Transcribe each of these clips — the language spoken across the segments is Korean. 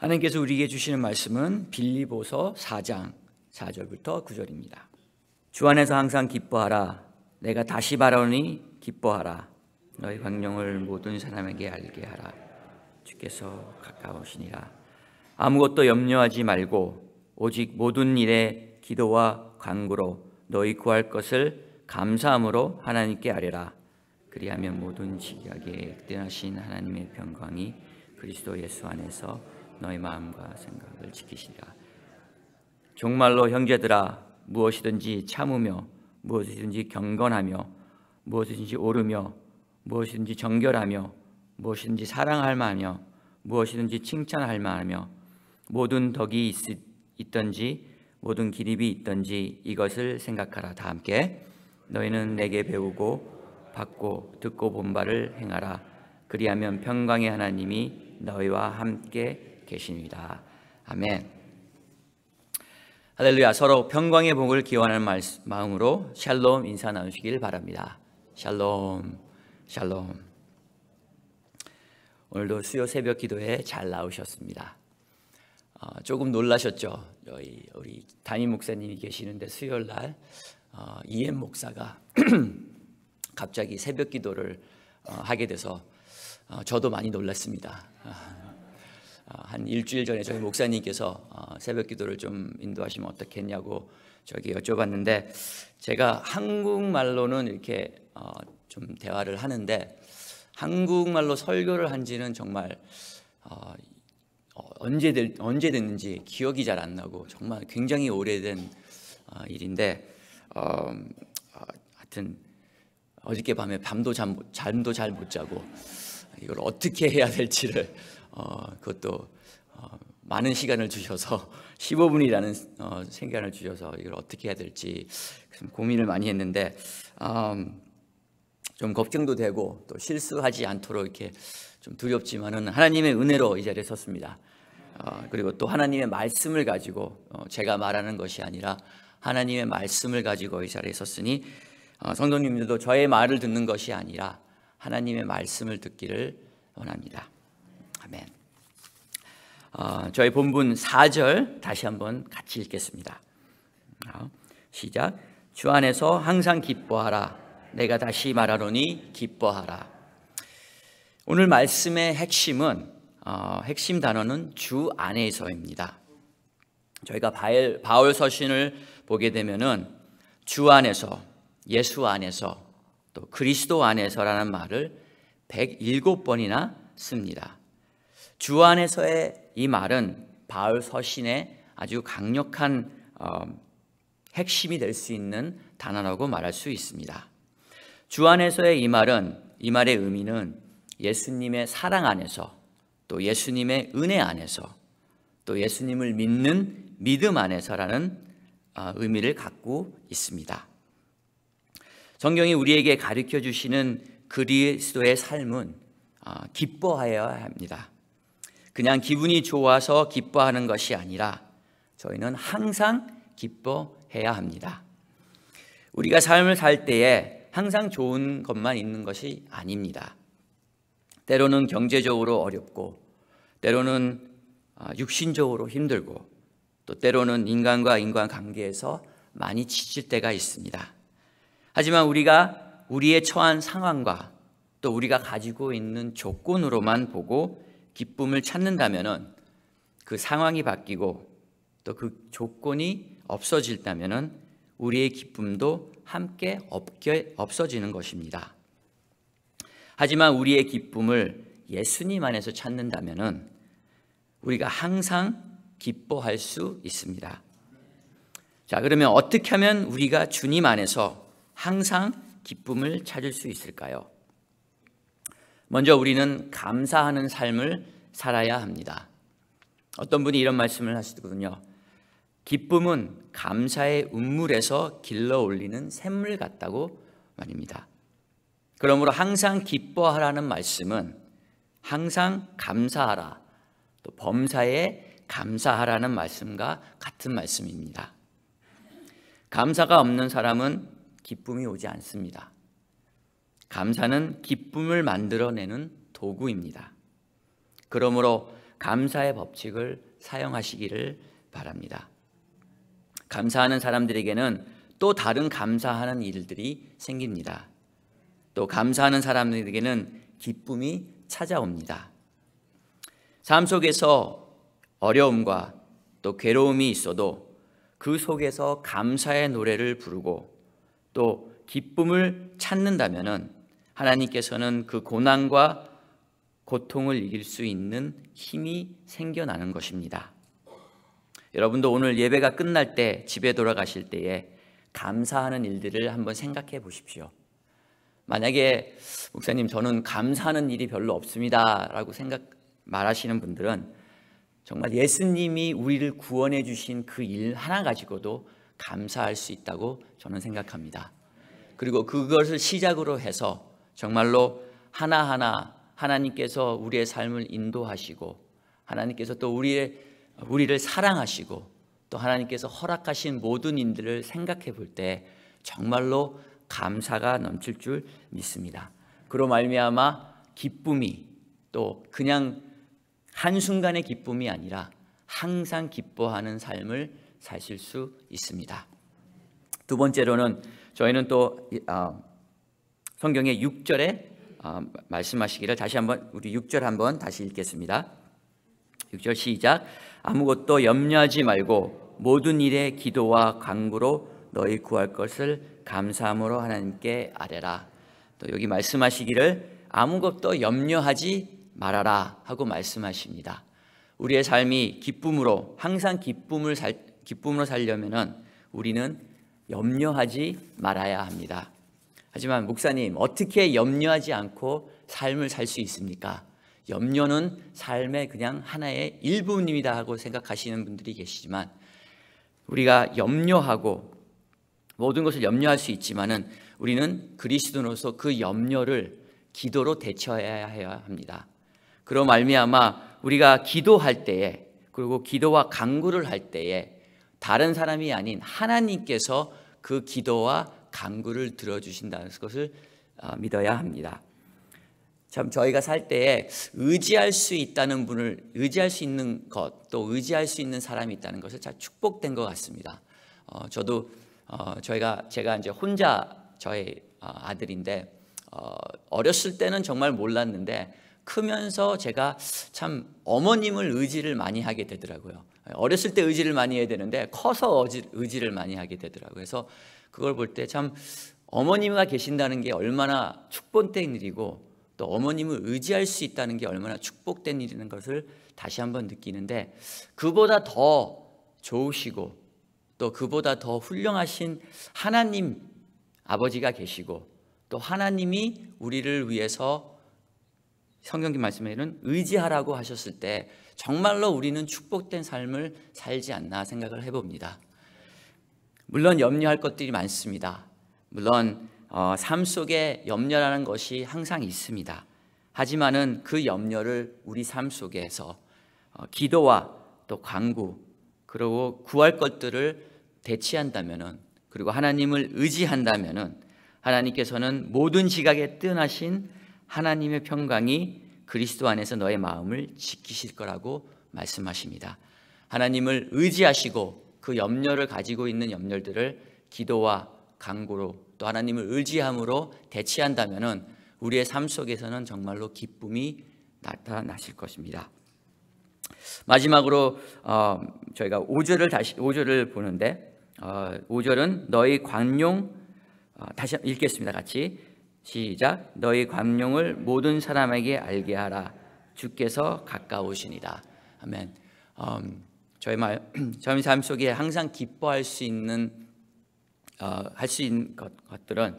하나님께서 우리에게 주시는 말씀은 빌리보서 4장 4절부터 9절입니다. 주 안에서 항상 기뻐하라. 내가 다시 바라오니 기뻐하라. 너희 광령을 모든 사람에게 알게 하라. 주께서 가까우시니라. 아무것도 염려하지 말고 오직 모든 일에 기도와 간구로 너희 구할 것을 감사함으로 하나님께 아뢰라. 그리하면 모든 지각에 액대하신 하나님의 평강이 그리스도 예수 안에서 너희 마음과 생각을 지키시라. 정말로 형제들아 무엇이든지 참으며 무엇이든지 경건하며 무엇이든지 오르며 무엇이든지 정결하며 무엇이든지 사랑할 만하며 무엇이든지 칭찬할 만하며 모든 덕이 있, 있든지 모든 기립이 있든지 이것을 생각하라 다 함께 너희는 내게 배우고 받고 듣고 본 바를 행하라 그리하면 평강의 하나님이 너희와 함께 계십니다. 아멘. 할렐루야. 서로 평강의 복을 기원하는 마음으로 샬롬 인사 나누시길 바랍니다. 샬롬. 샬롬. 오늘도 수요 새벽 기도에 잘 나오셨습니다. 어, 조금 놀라셨죠? 저희 우리 담임 목사님이 계시는데 수요일 날 어, 이엠 목사가 갑자기 새벽 기도를 어, 하게 돼서 어, 저도 많이 놀랐습니다. 어, 한 일주일 전에 저희 목사님께서 어, 새벽 기도를 좀 인도하시면 어떻겠냐고 저기 여쭤봤는데 제가 한국말로는 이렇게 어, 좀 대화를 하는데 한국말로 설교를 한 지는 정말 언제, 될, 언제 됐는지 기억이 잘 안 나고 정말 굉장히 오래된 일인데 어, 하여튼 어저께 밤에 밤도 잠, 잠도 잘 못 자고 이걸 어떻게 해야 될지를 어, 그것도 어, 많은 시간을 주셔서 15분이라는 어, 생각을 주셔서 이걸 어떻게 해야 될지 고민을 많이 했는데 음, 좀 걱정도 되고 또 실수하지 않도록 이렇게 좀 두렵지만은 하나님의 은혜로 이 자리에 섰습니다. 그리고 또 하나님의 말씀을 가지고 제가 말하는 것이 아니라 하나님의 말씀을 가지고 이 자리에 섰으니 성도님들도 저의 말을 듣는 것이 아니라 하나님의 말씀을 듣기를 원합니다. 아멘. 어, 저희 본분 4절 다시 한번 같이 읽겠습니다. 어, 시작. 주 안에서 항상 기뻐하라. 내가 다시 말하노니 기뻐하라. 오늘 말씀의 핵심은 어, 핵심 단어는 주 안에서입니다. 저희가 바울, 바울 서신을 보게 되면은 주 안에서, 예수 안에서, 또 그리스도 안에서라는 말을 107번이나 씁니다. 주 안에서의 이 말은 바울 서신의 아주 강력한 어, 핵심이 될 수 있는 단어라고 말할 수 있습니다. 주 안에서의 이 말은 이 말의 의미는 예수님의 사랑 안에서 또 예수님의 은혜 안에서 또 예수님을 믿는 믿음 안에서라는 어, 의미를 갖고 있습니다. 성경이 우리에게 가르쳐 주시는 그리스도의 삶은 어, 기뻐하여야 합니다. 그냥 기분이 좋아서 기뻐하는 것이 아니라 저희는 항상 기뻐해야 합니다. 우리가 삶을 살 때에 항상 좋은 것만 있는 것이 아닙니다. 때로는 경제적으로 어렵고, 때로는 아, 육신적으로 힘들고, 또 때로는 인간과 인간 관계에서 많이 지칠 때가 있습니다. 하지만 우리가 우리의 처한 상황과 또 우리가 가지고 있는 조건으로만 보고 기쁨을 찾는다면그 상황이 바뀌고 또 그 조건이 없어질다면 우리의 기쁨도 함께 없어지는 것입니다. 하지만 우리의 기쁨을 예수님 안에서 찾는다면 우리가 항상 기뻐할 수 있습니다. 자, 그러면 어떻게 하면 우리가 주님 안에서 항상 기쁨을 찾을 수 있을까요? 먼저 우리는 감사하는 삶을 살아야 합니다. 어떤 분이 이런 말씀을 하시더군요. 기쁨은 감사의 운물에서 길러 올리는 샘물 같다고 말입니다. 그러므로 항상 기뻐하라는 말씀은 항상 감사하라, 또 범사에 감사하라는 말씀과 같은 말씀입니다. 감사가 없는 사람은 기쁨이 오지 않습니다. 감사는 기쁨을 만들어내는 도구입니다. 그러므로 감사의 법칙을 사용하시기를 바랍니다. 감사하는 사람들에게는 또 다른 감사하는 일들이 생깁니다. 또 감사하는 사람들에게는 기쁨이 찾아옵니다. 삶 속에서 어려움과 또 괴로움이 있어도 그 속에서 감사의 노래를 부르고 또 기쁨을 찾는다면은 하나님께서는 그 고난과 고통을 이길 수 있는 힘이 생겨나는 것입니다. 여러분도 오늘 예배가 끝날 때 집에 돌아가실 때에 감사하는 일들을 한번 생각해 보십시오. 만약에 목사님 저는 감사하는 일이 별로 없습니다라고 생각 말하시는 분들은 정말 예수님이 우리를 구원해 주신 그 일 하나 가지고도 감사할 수 있다고 저는 생각합니다. 그리고 그것을 시작으로 해서 정말로 하나하나 하나님께서 우리의 삶을 인도하시고 하나님께서 또 우리의 우리를 사랑하시고 또 하나님께서 허락하신 모든 인들을 생각해 볼 때 정말로 감사가 넘칠 줄 믿습니다. 그로 말미암아 기쁨이 또 그냥 한순간의 기쁨이 아니라 항상 기뻐하는 삶을 사실 수 있습니다. 두 번째로는 저희는 또 어, 성경의 6절에 아, 말씀하시기를 다시 한번 우리 6절 한번 다시 읽겠습니다. 6절 시작 아무것도 염려하지 말고 모든 일에 기도와 간구로 너희 구할 것을 감사함으로 하나님께 아뢰라. 또 여기 말씀하시기를 아무것도 염려하지 말아라 하고 말씀하십니다. 우리의 삶이 기쁨으로 항상 기쁨을 살, 기쁨으로 살려면은 우리는 염려하지 말아야 합니다. 하지만 목사님, 어떻게 염려하지 않고 삶을 살 수 있습니까? 염려는 삶의 그냥 하나의 일부분입니다 하고 생각하시는 분들이 계시지만 우리가 염려하고 모든 것을 염려할 수 있지만은 우리는 그리스도로서 그 염려를 기도로 대처해야 합니다. 그럼 알미아 우리가 기도할 때에 그리고 기도와 강구를 할 때에 다른 사람이 아닌 하나님께서 그 기도와 강구를 들어주신다는 것을 아, 믿어야 합니다. 참 저희가 살 때에 의지할 수 있다는 분을 의지할 수 있는 것 또 의지할 수 있는 사람이 있다는 것을 참 축복된 것 같습니다. 어, 저도 어, 저희가 제가 이제 혼자 저의 어, 아들인데 어, 어렸을 때는 정말 몰랐는데 크면서 제가 참 어머님을 의지를 많이 하게 되더라고요. 어렸을 때 의지를 많이 해야 되는데 커서 의지, 의지를 많이 하게 되더라고요. 그래서 그걸 볼 때 참 어머님과 계신다는 게 얼마나 축복된 일이고 또 어머님을 의지할 수 있다는 게 얼마나 축복된 일이라는 것을 다시 한번 느끼는데 그보다 더 좋으시고 또 그보다 더 훌륭하신 하나님 아버지가 계시고 또 하나님이 우리를 위해서 성경기 말씀에는 의지하라고 하셨을 때 정말로 우리는 축복된 삶을 살지 않나 생각을 해봅니다. 물론 염려할 것들이 많습니다. 물론 어, 삶 속에 염려라는 것이 항상 있습니다. 하지만은 그 염려를 우리 삶 속에서 어, 기도와 또 광구 그리고 구할 것들을 대치한다면은 그리고 하나님을 의지한다면은 하나님께서는 모든 지각에 뜨나신 하나님의 평강이 그리스도 안에서 너의 마음을 지키실 거라고 말씀하십니다. 하나님을 의지하시고 그 염려를 가지고 있는 염려들을 기도와 강구로 또 하나님을 의지함으로 대치한다면은 우리의 삶 속에서는 정말로 기쁨이 나타나실 것입니다. 마지막으로 어, 저희가 5절을 다시 5절을 보는데 어, 5절은 너희 관용 어, 다시 읽겠습니다. 같이 시작 너희 관용을 모든 사람에게 알게 하라 주께서 가까우시니다 아멘. 음, 저희 말, 저희 삶 속에 항상 기뻐할 수 있는 어, 할 수 있는 것, 것들은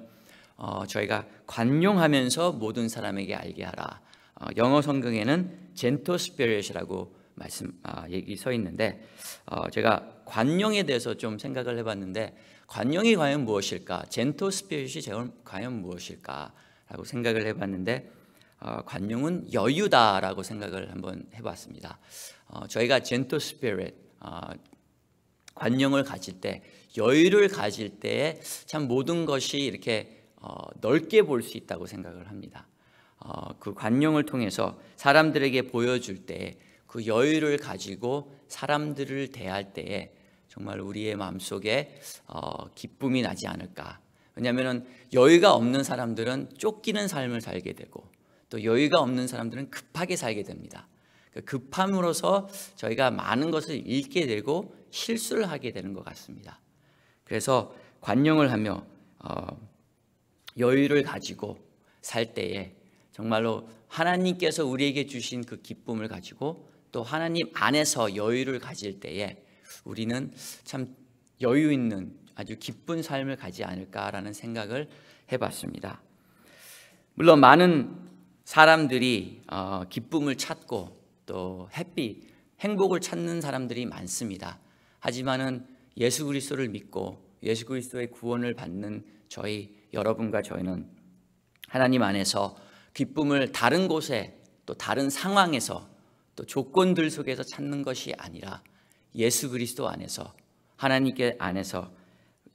어, 저희가 관용하면서 모든 사람에게 알게 하라. 어, 영어 성경에는 gentle spirit이라고 말씀 아, 얘기 서 있는데 어, 제가 관용에 대해서 좀 생각을 해봤는데 관용이 과연 무엇일까? gentle spirit이 과연 무엇일까라고 생각을 해봤는데 어, 관용은 여유다라고 생각을 한번 해봤습니다. 어, 저희가 젠토 스피릿 어, 관용을 가질 때 여유를 가질 때에 참 모든 것이 이렇게 넓게 볼 수 있다고 생각을 합니다. 그 관용을 통해서 사람들에게 보여줄 때 그 여유를 가지고 사람들을 대할 때에 정말 우리의 마음속에 기쁨이 나지 않을까. 왜냐하면 여유가 없는 사람들은 쫓기는 삶을 살게 되고 또 여유가 없는 사람들은 급하게 살게 됩니다. 그 급함으로써 저희가 많은 것을 잃게 되고 실수를 하게 되는 것 같습니다. 그래서 관용을 하며 어, 여유를 가지고 살 때에 정말로 하나님께서 우리에게 주신 그 기쁨을 가지고 또 하나님 안에서 여유를 가질 때에 우리는 참 여유 있는 아주 기쁜 삶을 가지 않을까라는 생각을 해봤습니다. 물론 많은 사람들이 어, 기쁨을 찾고 또 햇빛, 행복을 찾는 사람들이 많습니다. 하지만은 예수 그리스도를 믿고 예수 그리스도의 구원을 받는 저희 여러분과 저희는 하나님 안에서 기쁨을 다른 곳에 또 다른 상황에서 또 조건들 속에서 찾는 것이 아니라 예수 그리스도 안에서 하나님께 안에서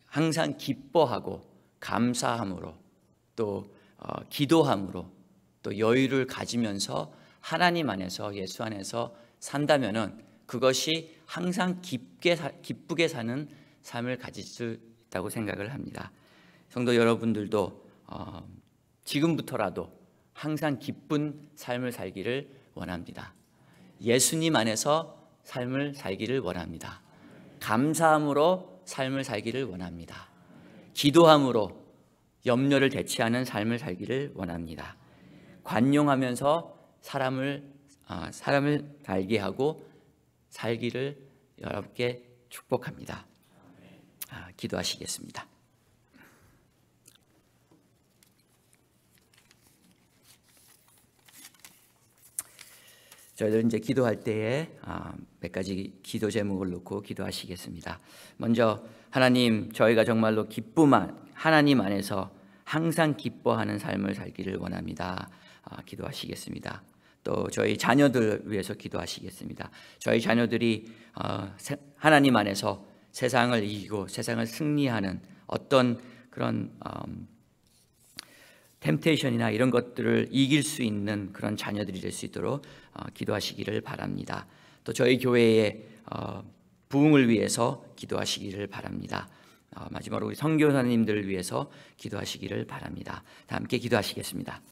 항상 기뻐하고 감사함으로 또 어, 기도함으로 또 여유를 가지면서 하나님 안에서 예수 안에서 산다면은 그것이 항상 깊게 사, 기쁘게 사는 삶을 가질 수 있다고 생각을 합니다. 성도 여러분들도 어, 지금부터라도 항상 기쁜 삶을 살기를 원합니다. 예수님 안에서 삶을 살기를 원합니다. 감사함으로 삶을 살기를 원합니다. 기도함으로 염려를 대체하는 삶을 살기를 원합니다. 관용하면서 사람을 아, 사람을 알게 하고 살기를 여러분께 축복합니다. 아, 기도하시겠습니다. 저희들 이제 기도할 때에 아, 몇 가지 기도 제목을 놓고 기도하시겠습니다. 먼저 하나님 저희가 정말로 기쁨만 하나님 안에서 항상 기뻐하는 삶을 살기를 원합니다. 아, 기도하시겠습니다. 또 저희 자녀들 위해서 기도하시겠습니다. 저희 자녀들이 어, 하나님 안에서 세상을 이기고 세상을 승리하는 어떤 그런 템테이션이나 음, 이런 것들을 이길 수 있는 그런 자녀들이 될 수 있도록 어, 기도하시기를 바랍니다. 또 저희 교회의 어, 부흥을 위해서 기도하시기를 바랍니다. 마지막으로 우리 성교사님들을 위해서 기도하시기를 바랍니다. 함께 기도하시겠습니다.